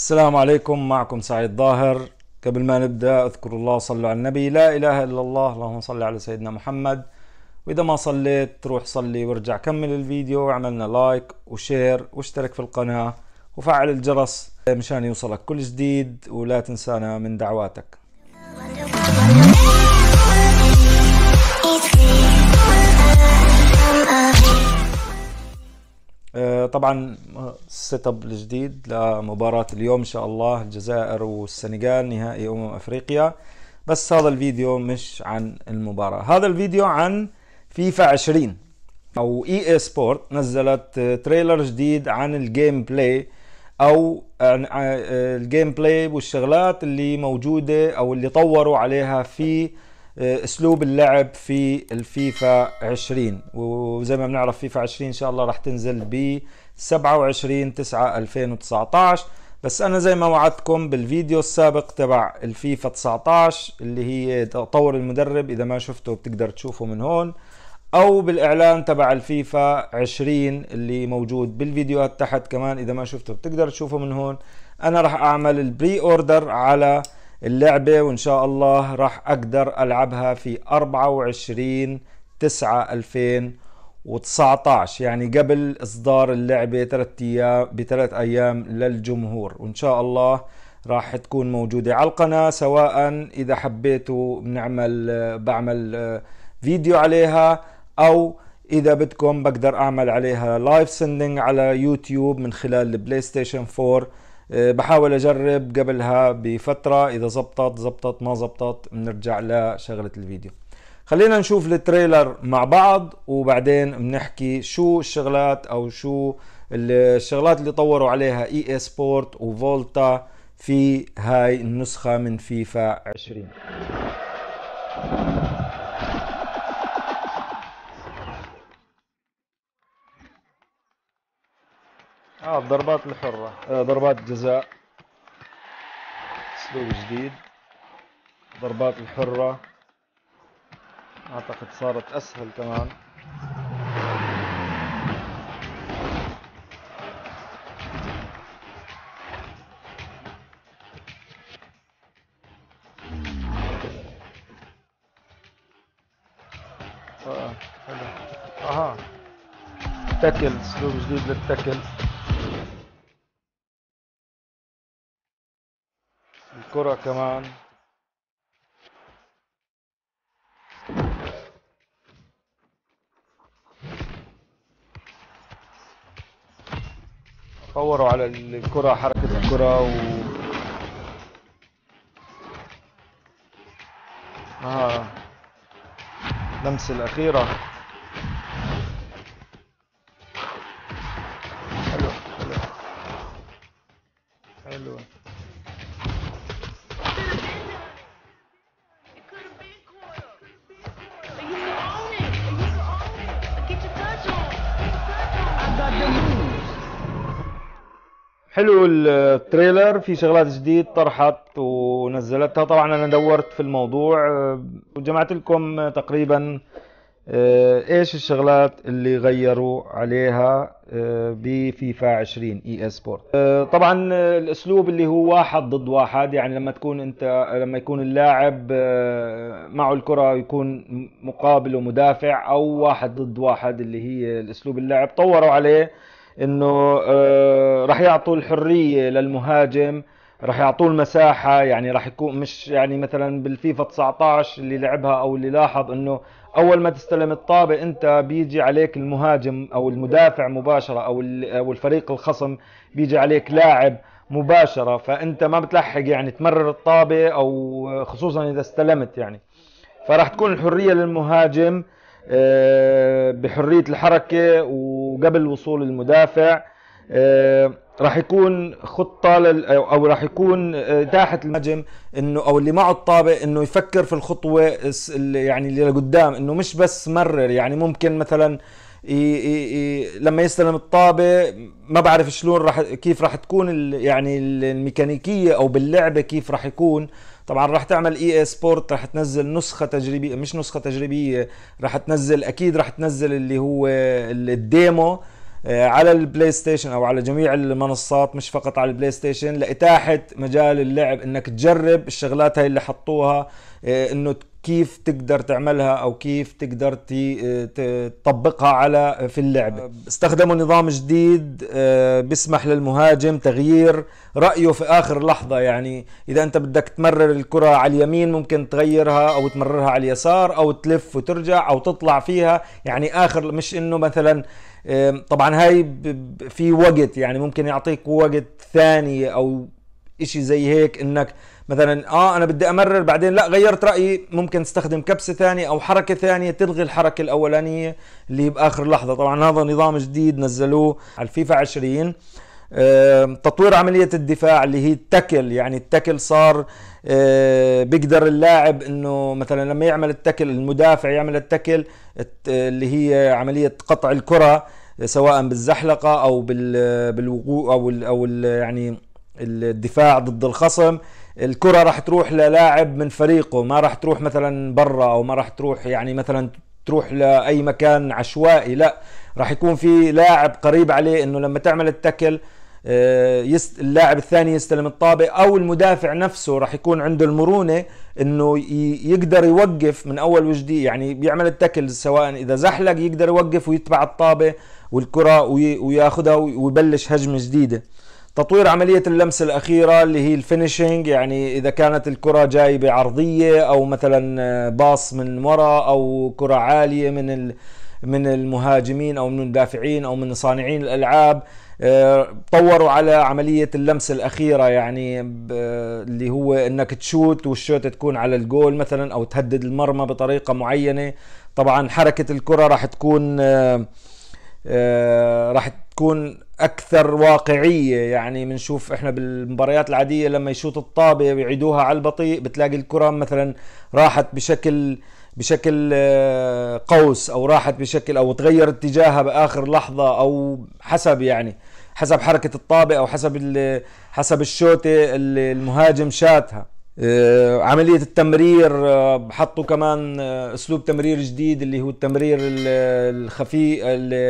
السلام عليكم معكم سعيد ظاهر قبل ما نبدا اذكر الله صلوا على النبي لا اله الا الله اللهم صل على سيدنا محمد واذا ما صليت تروح صلي وارجع كمل الفيديو واعملنا لايك وشير واشترك في القناه وفعل الجرس مشان يوصلك كل جديد ولا تنسانا من دعواتك طبعا السيت اب الجديد لمباراه اليوم ان شاء الله الجزائر والسنغال نهائي امم افريقيا بس هذا الفيديو مش عن المباراه هذا الفيديو عن فيفا 20 او اي اي سبورت نزلت تريلر جديد عن الجيم بلاي او الجيم بلاي والشغلات اللي موجوده او اللي طوروا عليها في آه، اسلوب اللعب في الفيفا 20 وزي ما بنعرف فيفا 20 ان شاء الله راح تنزل ب 27 9 2019 بس انا زي ما وعدتكم بالفيديو السابق تبع الفيفا 19 اللي هي تطور المدرب اذا ما شفته بتقدر تشوفه من هون او بالاعلان تبع الفيفا 20 اللي موجود بالفيديوهات تحت كمان اذا ما شفته بتقدر تشوفه من هون انا راح اعمل البري اوردر على اللعبة وإن شاء الله راح أقدر ألعبها في 24 9 2019 يعني قبل إصدار اللعبة ثلاث أيام بثلاث أيام للجمهور وإن شاء الله راح تكون موجودة على القناة سواء إذا حبيتوا بنعمل بعمل آه، فيديو عليها أو إذا بدكم بقدر أعمل عليها لايف سندنج على يوتيوب من خلال البلاي ستيشن 4 آه، بحاول اجرب قبلها بفتره اذا زبطت زبطت ما زبطت بنرجع لشغله الفيديو خلينا نشوف التريلر مع بعض وبعدين بنحكي شو الشغلات او شو الشغلات اللي طوروا عليها اي اي سبورت وفولتا في هاي النسخه من فيفا 20 الضربات الحرة آه، ضربات جزاء اسلوب جديد ضربات الحرة اعتقد صارت اسهل كمان اه حلو اها تكل اسلوب جديد للتكل كرة كمان طوروا على الكرة حركة الكرة و آه. لمسة الأخيرة حلو التريلر في شغلات جديد طرحت ونزلتها طبعا انا دورت في الموضوع آه، وجمعت لكم تقريبا آه، ايش الشغلات اللي غيروا عليها آه، بفيفا 20 اي اس بورت طبعا الاسلوب اللي هو واحد ضد واحد يعني لما تكون انت لما يكون اللاعب معه الكره يكون مقابله مدافع او واحد ضد واحد اللي هي الاسلوب اللعب طوروا عليه انه آه، راح يعطوا الحريه للمهاجم راح يعطوه المساحة يعني راح يكون مش يعني مثلا بالفيفا 19 اللي لعبها او اللي لاحظ انه اول ما تستلم الطابة انت بيجي عليك المهاجم او المدافع مباشرة او او الفريق الخصم بيجي عليك لاعب مباشرة فانت ما بتلحق يعني تمرر الطابة او آه، خصوصا اذا استلمت يعني فراح تكون الحرية للمهاجم آه، بحريه الحركه وقبل وصول المدافع آه، راح يكون خطه لل او راح يكون إتاحة آه، النجم انه او اللي معه الطابق انه يفكر في الخطوه يعني اللي لقدام انه مش بس مرر يعني ممكن مثلا لما يستلم الطابه ما بعرف شلون راح كيف راح تكون ال يعني الميكانيكيه او باللعبه كيف راح يكون طبعا راح تعمل اي اي سبورت راح تنزل نسخه تجريبيه مش نسخه تجريبيه راح تنزل اكيد راح تنزل اللي هو الديمو آه، على البلاي ستيشن او على جميع المنصات مش فقط على البلاي ستيشن لاتاحه مجال اللعب انك تجرب الشغلات هاي اللي حطوها آه، انه كيف تقدر تعملها او كيف تقدر تطبقها على في اللعبه استخدموا نظام جديد آه، بيسمح للمهاجم تغيير رايه في اخر لحظه يعني اذا انت بدك تمرر الكره على اليمين ممكن تغيرها او تمررها على اليسار او تلف وترجع او تطلع فيها يعني اخر مش انه مثلا آه، طبعا هاي في وقت يعني ممكن يعطيك وقت ثانيه او إشي زي هيك انك مثلا اه انا بدي امرر بعدين لا غيرت رايي ممكن تستخدم كبسه ثانيه او حركه ثانيه تلغي الحركه الاولانيه اللي باخر لحظه طبعا هذا نظام جديد نزلوه على الفيفا 20 تطوير عملية الدفاع اللي هي التكل يعني التكل صار آه، بيقدر اللاعب انه مثلا لما يعمل التكل المدافع يعمل التكل اللي هي عملية قطع الكرة سواء بالزحلقة او بالوقوع او او يعني الدفاع ضد الخصم الكرة راح تروح للاعب من فريقه ما راح تروح مثلا برا او ما راح تروح يعني مثلا تروح لاي مكان عشوائي لا راح يكون في لاعب قريب عليه انه لما تعمل التكل آه، اللاعب الثاني يستلم الطابة او المدافع نفسه راح يكون عنده المرونة انه يقدر يوقف من اول وجديد يعني بيعمل التكل سواء اذا زحلق يقدر يوقف ويتبع الطابة والكرة وياخذها ويبلش هجمة جديدة تطوير عملية اللمسة الأخيرة اللي هي الفينشينج يعني إذا كانت الكرة جايبة عرضية أو مثلا آه، باص من وراء أو كرة عالية من من المهاجمين أو من المدافعين أو من صانعين الألعاب آه، طوروا على عملية اللمسة الأخيرة يعني اللي هو أنك تشوت والشوت تكون على الجول مثلا أو تهدد المرمى بطريقة معينة طبعا حركة الكرة راح تكون آه، راح تكون اكثر واقعيه يعني بنشوف احنا بالمباريات العاديه لما يشوط الطابه ويعيدوها على البطيء بتلاقي الكره مثلا راحت بشكل بشكل آه، قوس او راحت بشكل او تغير اتجاهها باخر لحظه او حسب يعني حسب حركه الطابه او حسب حسب الشوطه اللي المهاجم شاتها آه، عملية التمرير آه، حطوا كمان آه، اسلوب تمرير جديد اللي هو التمرير الخفي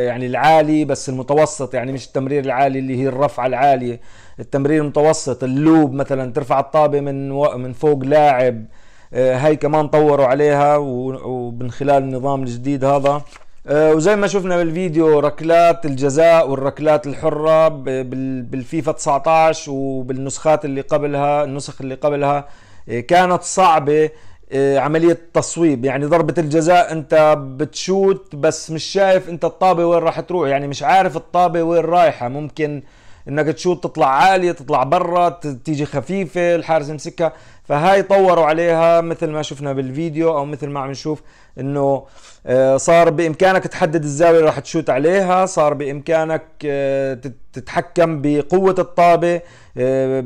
يعني العالي بس المتوسط يعني مش التمرير العالي اللي هي الرفعة العالية التمرير المتوسط اللوب مثلا ترفع الطابة من من فوق لاعب هاي كمان طوروا عليها ومن خلال النظام الجديد هذا آه، وزي ما شفنا بالفيديو ركلات الجزاء والركلات الحرة بالفيفا 19 وبالنسخات اللي قبلها النسخ اللي قبلها آه، كانت صعبة آه، عملية التصويب يعني ضربة الجزاء انت بتشوت بس مش شايف انت الطابة وين راح تروح يعني مش عارف الطابة وين رايحة ممكن انك تشوط تطلع عاليه تطلع برا تيجي خفيفه الحارس يمسكها فهاي طوروا عليها مثل ما شفنا بالفيديو او مثل ما عم نشوف انه آه، صار بامكانك تحدد الزاويه اللي راح تشوت عليها صار بامكانك آه، تتحكم بقوه الطابه آه،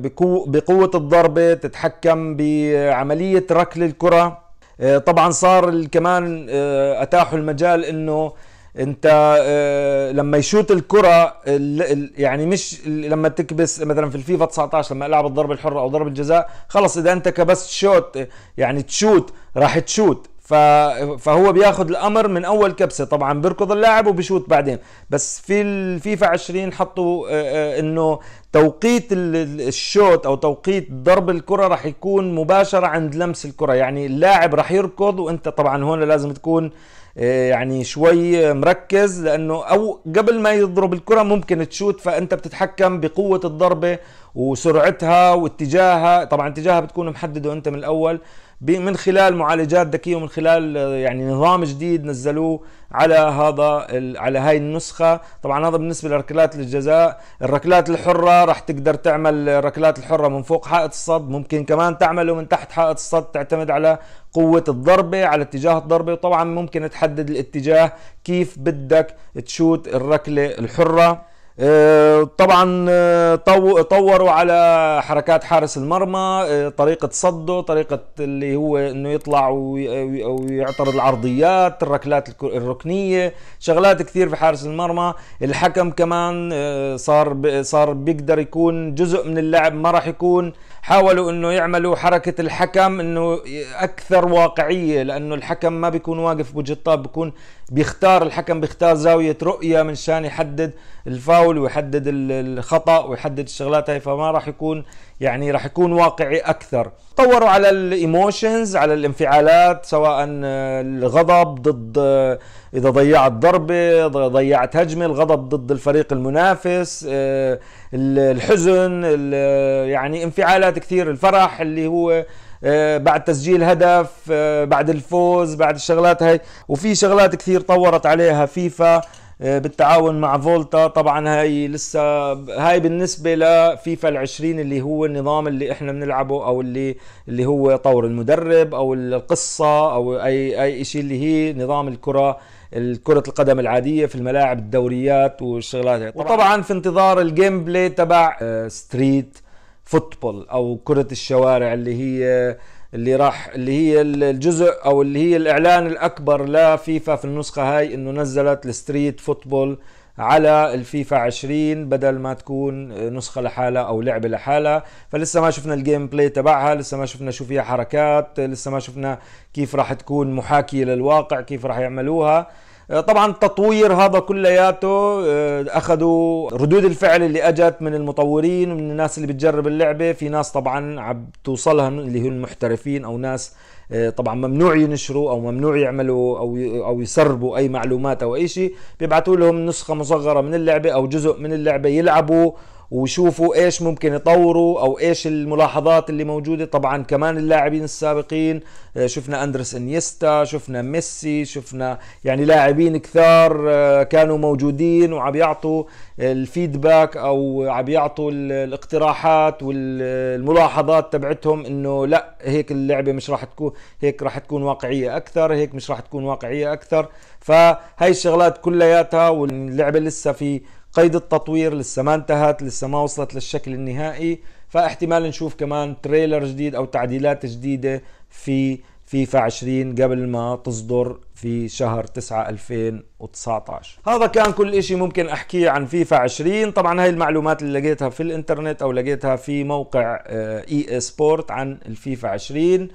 بقوه الضربه تتحكم بعمليه ركل الكره طبعا صار كمان اتاحوا المجال انه انت آه، لما يشوت الكره يعني مش لما تكبس مثلا في الفيفا 19 لما العب الضربه الحره او ضربه الجزاء خلص اذا انت كبست شوت يعني تشوت راح تشوت فهو بياخذ الامر من اول كبسه طبعا بيركض اللاعب وبشوت بعدين بس في الفيفا 20 حطوا آه، آه، انه توقيت الشوت او توقيت ضرب الكره راح يكون مباشره عند لمس الكره يعني اللاعب راح يركض وانت طبعا هون لازم تكون آه، يعني شوي مركز لانه او قبل ما يضرب الكره ممكن تشوت فانت بتتحكم بقوه الضربه وسرعتها واتجاهها طبعا اتجاهها بتكون محدده انت من الاول من خلال معالجات ذكيه ومن خلال آه، يعني نظام جديد نزلوه على هذا على هاي النسخه طبعا هذا بالنسبه لركلات الجزاء الركلات الحره راح تقدر تعمل الركلات الحره من فوق حائط الصد ممكن كمان تعمله من تحت حائط الصد تعتمد على قوة الضربة على اتجاه الضربة وطبعا ممكن تحدد الاتجاه كيف بدك تشوت الركلة الحرة آه، طبعا آه، طوروا على حركات حارس المرمى آه، طريقة صده طريقة اللي هو انه يطلع ويعترض العرضيات الركلات الركنية شغلات كثير في حارس المرمى الحكم كمان صار صار بيقدر يكون جزء من اللعب ما راح يكون حاولوا انه يعملوا حركة الحكم انه اكثر واقعية لانه الحكم ما بيكون واقف بوجه الطاب بيكون بيختار الحكم بيختار زاويه رؤيه من شان يحدد الفاول ويحدد الخطا ويحدد الشغلات هاي فما راح يكون يعني راح يكون واقعي اكثر طوروا على الايموشنز على الانفعالات سواء آه، الغضب ضد آه، اذا ضيعت ضربه ضيعت هجمه الغضب ضد الفريق المنافس آه، الحزن يعني انفعالات كثير الفرح اللي هو آه، بعد تسجيل هدف آه، بعد الفوز بعد الشغلات هاي وفي شغلات كثير طورت عليها فيفا آه، بالتعاون مع فولتا طبعا هاي لسه هاي بالنسبه لفيفا العشرين اللي هو النظام اللي احنا بنلعبه او اللي اللي هو طور المدرب او القصه او اي اي شيء اللي هي نظام الكره كرة القدم العادية في الملاعب الدوريات والشغلات هي. وطبعا في انتظار الجيم بلاي تبع ستريت فوتبول او كره الشوارع اللي هي اللي راح اللي هي الجزء او اللي هي الاعلان الاكبر لفيفا في النسخه هاي انه نزلت الستريت فوتبول على الفيفا 20 بدل ما تكون نسخه لحالها او لعبه لحالها فلسه ما شفنا الجيم بلاي تبعها لسه ما شفنا شو فيها حركات لسه ما شفنا كيف راح تكون محاكيه للواقع كيف راح يعملوها آه، طبعا تطوير هذا كلياته آه، اخذوا ردود الفعل اللي اجت من المطورين ومن الناس اللي بتجرب اللعبه في ناس طبعا عم توصلها اللي هم المحترفين او ناس آه، طبعا ممنوع ينشروا او ممنوع يعملوا او او يسربوا اي معلومات او اي شيء بيبعثوا لهم نسخه مصغره من اللعبه او جزء من اللعبه يلعبوا وشوفوا ايش ممكن يطوروا او ايش الملاحظات اللي موجوده طبعا كمان اللاعبين السابقين آه، شفنا اندرس انيستا شفنا ميسي شفنا يعني لاعبين كثار آه، كانوا موجودين وعم يعطوا الفيدباك او عم يعطوا الاقتراحات والملاحظات تبعتهم انه لا هيك اللعبه مش راح تكون هيك راح تكون واقعيه اكثر هيك مش راح تكون واقعيه اكثر فهي الشغلات كلياتها واللعبه لسه في قيد التطوير لسه ما انتهت لسه ما وصلت للشكل النهائي فاحتمال نشوف كمان تريلر جديد او تعديلات جديده في فيفا 20 قبل ما تصدر في شهر 9 2019 هذا كان كل شيء ممكن احكيه عن فيفا 20 طبعا هاي المعلومات اللي لقيتها في الانترنت او لقيتها في موقع آه، اي اي سبورت عن الفيفا 20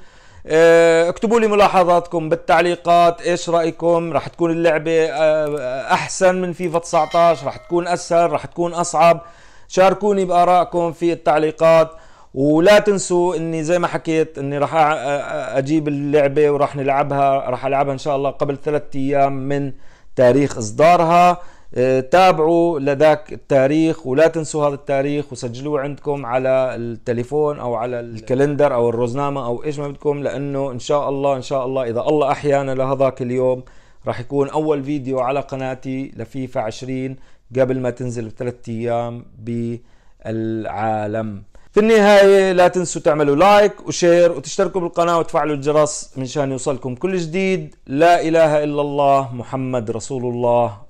آه، اكتبوا لي ملاحظاتكم بالتعليقات ايش رايكم رح تكون اللعبه آه، آه، احسن من فيفا 19 رح تكون اسهل رح تكون اصعب شاركوني بارائكم في التعليقات ولا تنسوا اني زي ما حكيت اني راح اجيب اللعبه وراح نلعبها راح العبها ان شاء الله قبل ثلاثة ايام من تاريخ اصدارها آه، تابعوا لذاك التاريخ ولا تنسوا هذا التاريخ وسجلوه عندكم على التليفون او على الكالندر او الروزنامه او ايش ما بدكم لانه ان شاء الله ان شاء الله اذا الله احيانا لهذاك اليوم راح يكون اول فيديو على قناتي لفيفا 20 قبل ما تنزل بثلاث ايام بالعالم في النهاية لا تنسوا تعملوا لايك وشير وتشتركوا بالقناة وتفعلوا الجرس من شان يوصلكم كل جديد لا إله إلا الله محمد رسول الله